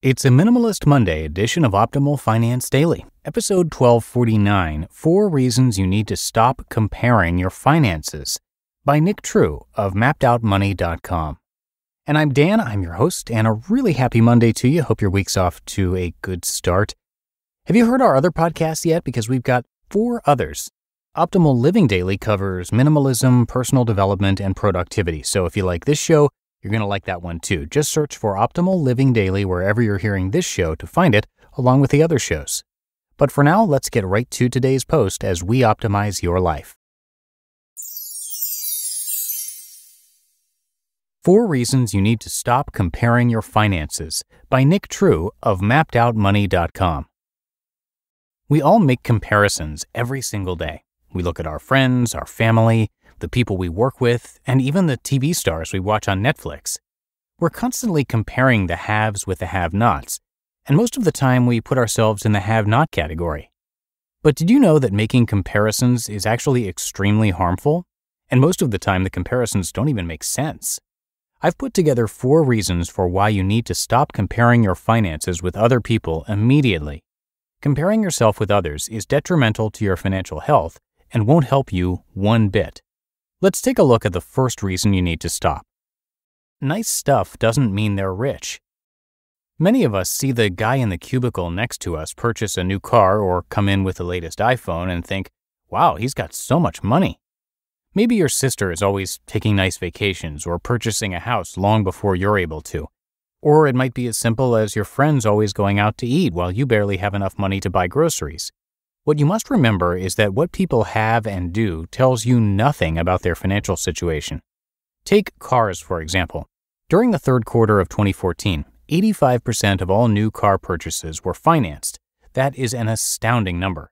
It's a Minimalist Monday edition of Optimal Finance Daily, episode 1249 Four Reasons You Need to Stop Comparing Your Finances by Nick True of MappedOutMoney.com. And I'm Dan, I'm your host, and a really happy Monday to you. Hope your week's off to a good start. Have you heard our other podcasts yet? Because we've got four others. Optimal Living Daily covers minimalism, personal development, and productivity. So if you like this show, you're going to like that one too. Just search for Optimal Living Daily wherever you're hearing this show to find it, along with the other shows. But for now, let's get right to today's post as we optimize your life. Four Reasons You Need to Stop Comparing Your Finances by Nick True of MappedOutMoney.com. We all make comparisons every single day. We look at our friends, our family, the people we work with, and even the TV stars we watch on Netflix. We're constantly comparing the haves with the have nots, and most of the time we put ourselves in the have not category. But did you know that making comparisons is actually extremely harmful? And most of the time, the comparisons don't even make sense. I've put together four reasons for why you need to stop comparing your finances with other people immediately. Comparing yourself with others is detrimental to your financial health and won't help you one bit. Let's take a look at the first reason you need to stop. Nice stuff doesn't mean they're rich. Many of us see the guy in the cubicle next to us purchase a new car or come in with the latest iPhone and think, wow, he's got so much money. Maybe your sister is always taking nice vacations or purchasing a house long before you're able to. Or it might be as simple as your friends always going out to eat while you barely have enough money to buy groceries. What you must remember is that what people have and do tells you nothing about their financial situation. Take cars, for example. During the third quarter of 2014, 85% of all new car purchases were financed. That is an astounding number.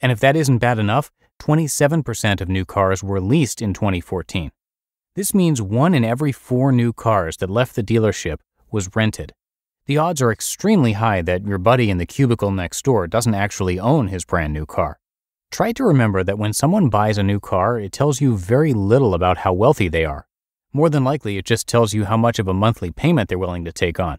And if that isn't bad enough, 27% of new cars were leased in 2014. This means one in every four new cars that left the dealership was rented the odds are extremely high that your buddy in the cubicle next door doesn't actually own his brand new car. Try to remember that when someone buys a new car, it tells you very little about how wealthy they are. More than likely, it just tells you how much of a monthly payment they're willing to take on.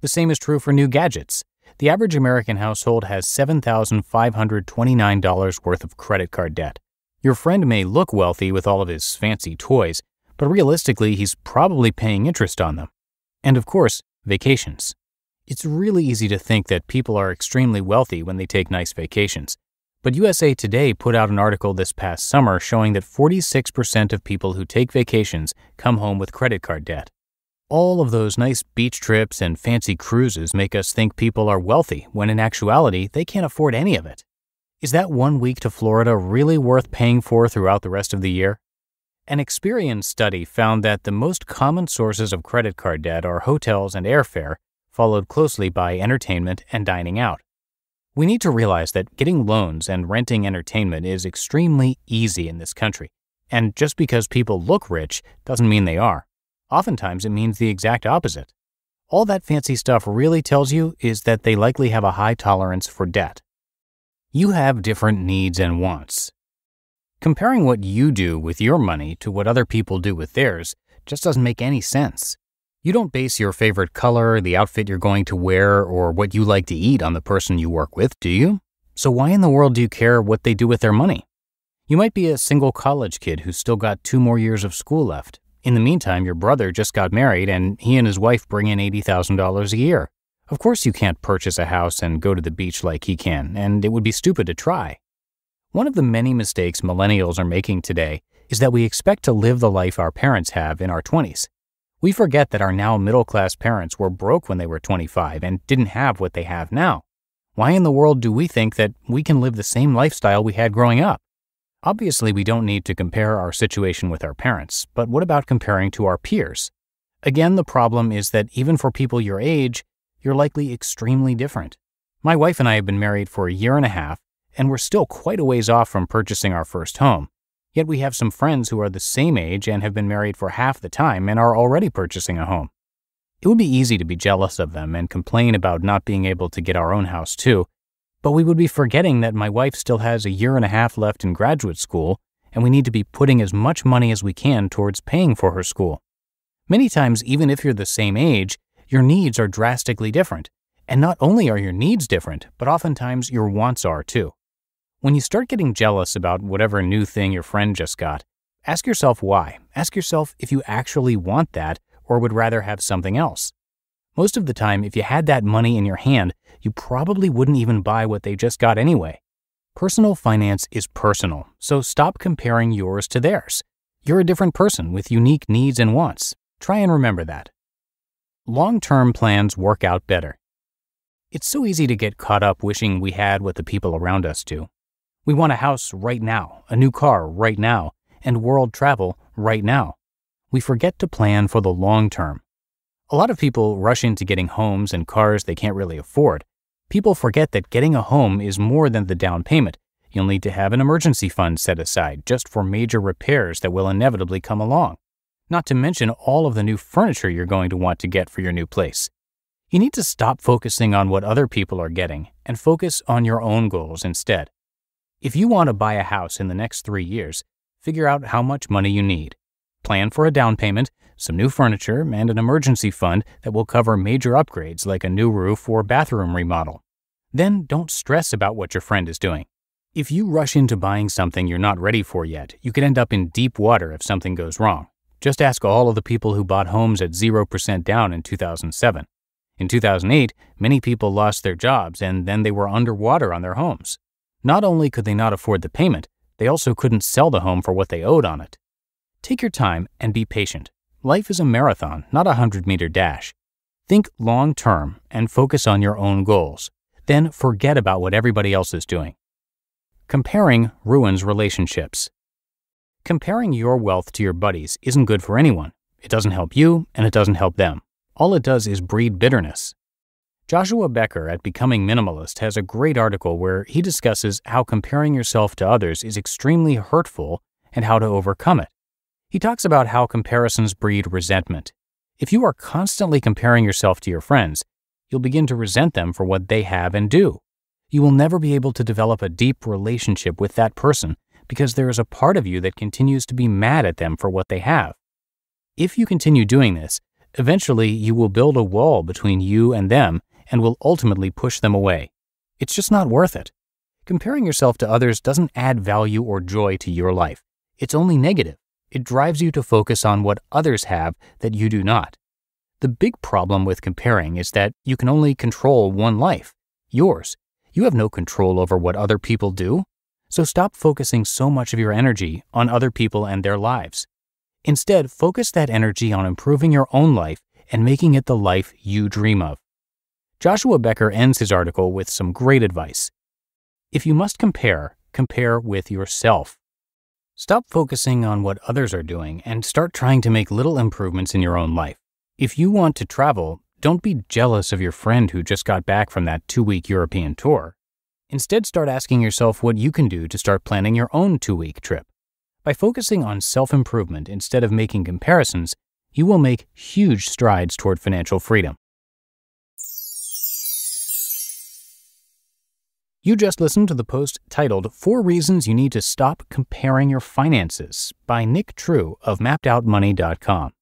The same is true for new gadgets. The average American household has $7,529 worth of credit card debt. Your friend may look wealthy with all of his fancy toys, but realistically, he's probably paying interest on them. And of course, Vacations. It's really easy to think that people are extremely wealthy when they take nice vacations. But USA Today put out an article this past summer showing that 46% of people who take vacations come home with credit card debt. All of those nice beach trips and fancy cruises make us think people are wealthy when in actuality they can't afford any of it. Is that one week to Florida really worth paying for throughout the rest of the year? An experienced study found that the most common sources of credit card debt are hotels and airfare, followed closely by entertainment and dining out. We need to realize that getting loans and renting entertainment is extremely easy in this country, and just because people look rich doesn't mean they are. Oftentimes, it means the exact opposite. All that fancy stuff really tells you is that they likely have a high tolerance for debt. You have different needs and wants, Comparing what you do with your money to what other people do with theirs just doesn't make any sense. You don't base your favorite color, the outfit you're going to wear, or what you like to eat on the person you work with, do you? So why in the world do you care what they do with their money? You might be a single college kid who's still got two more years of school left. In the meantime, your brother just got married and he and his wife bring in $80,000 a year. Of course, you can't purchase a house and go to the beach like he can, and it would be stupid to try. One of the many mistakes millennials are making today is that we expect to live the life our parents have in our 20s. We forget that our now middle class parents were broke when they were 25 and didn't have what they have now. Why in the world do we think that we can live the same lifestyle we had growing up? Obviously, we don't need to compare our situation with our parents, but what about comparing to our peers? Again, the problem is that even for people your age, you're likely extremely different. My wife and I have been married for a year and a half, and we're still quite a ways off from purchasing our first home. Yet we have some friends who are the same age and have been married for half the time and are already purchasing a home. It would be easy to be jealous of them and complain about not being able to get our own house too, but we would be forgetting that my wife still has a year and a half left in graduate school and we need to be putting as much money as we can towards paying for her school. Many times, even if you're the same age, your needs are drastically different. And not only are your needs different, but oftentimes your wants are too. When you start getting jealous about whatever new thing your friend just got, ask yourself why. Ask yourself if you actually want that or would rather have something else. Most of the time, if you had that money in your hand, you probably wouldn't even buy what they just got anyway. Personal finance is personal, so stop comparing yours to theirs. You're a different person with unique needs and wants. Try and remember that. Long term plans work out better. It's so easy to get caught up wishing we had what the people around us do. We want a house right now, a new car right now, and world travel right now. We forget to plan for the long term. A lot of people rush into getting homes and cars they can't really afford. People forget that getting a home is more than the down payment. You'll need to have an emergency fund set aside just for major repairs that will inevitably come along, not to mention all of the new furniture you're going to want to get for your new place. You need to stop focusing on what other people are getting and focus on your own goals instead. If you want to buy a house in the next three years, figure out how much money you need. Plan for a down payment, some new furniture, and an emergency fund that will cover major upgrades like a new roof or bathroom remodel. Then don't stress about what your friend is doing. If you rush into buying something you're not ready for yet, you could end up in deep water if something goes wrong. Just ask all of the people who bought homes at 0% down in 2007. In 2008, many people lost their jobs and then they were underwater on their homes. Not only could they not afford the payment, they also couldn't sell the home for what they owed on it. Take your time and be patient. Life is a marathon, not a 100 meter dash. Think long term and focus on your own goals. Then forget about what everybody else is doing. Comparing ruins relationships. Comparing your wealth to your buddies isn't good for anyone. It doesn't help you and it doesn't help them. All it does is breed bitterness. Joshua Becker at Becoming Minimalist has a great article where he discusses how comparing yourself to others is extremely hurtful and how to overcome it. He talks about how comparisons breed resentment. If you are constantly comparing yourself to your friends, you'll begin to resent them for what they have and do. You will never be able to develop a deep relationship with that person because there is a part of you that continues to be mad at them for what they have. If you continue doing this, eventually you will build a wall between you and them and will ultimately push them away. It's just not worth it. Comparing yourself to others doesn't add value or joy to your life. It's only negative. It drives you to focus on what others have that you do not. The big problem with comparing is that you can only control one life, yours. You have no control over what other people do, so stop focusing so much of your energy on other people and their lives. Instead, focus that energy on improving your own life and making it the life you dream of. Joshua Becker ends his article with some great advice. If you must compare, compare with yourself. Stop focusing on what others are doing and start trying to make little improvements in your own life. If you want to travel, don't be jealous of your friend who just got back from that two week European tour. Instead, start asking yourself what you can do to start planning your own two week trip. By focusing on self improvement instead of making comparisons, you will make huge strides toward financial freedom. You just listened to the post titled Four Reasons You Need to Stop Comparing Your Finances by Nick True of MappedOutMoney.com.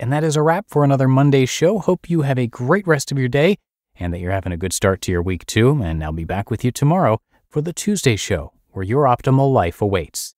And that is a wrap for another Monday show. Hope you have a great rest of your day and that you're having a good start to your week too. And I'll be back with you tomorrow for the Tuesday show where your optimal life awaits.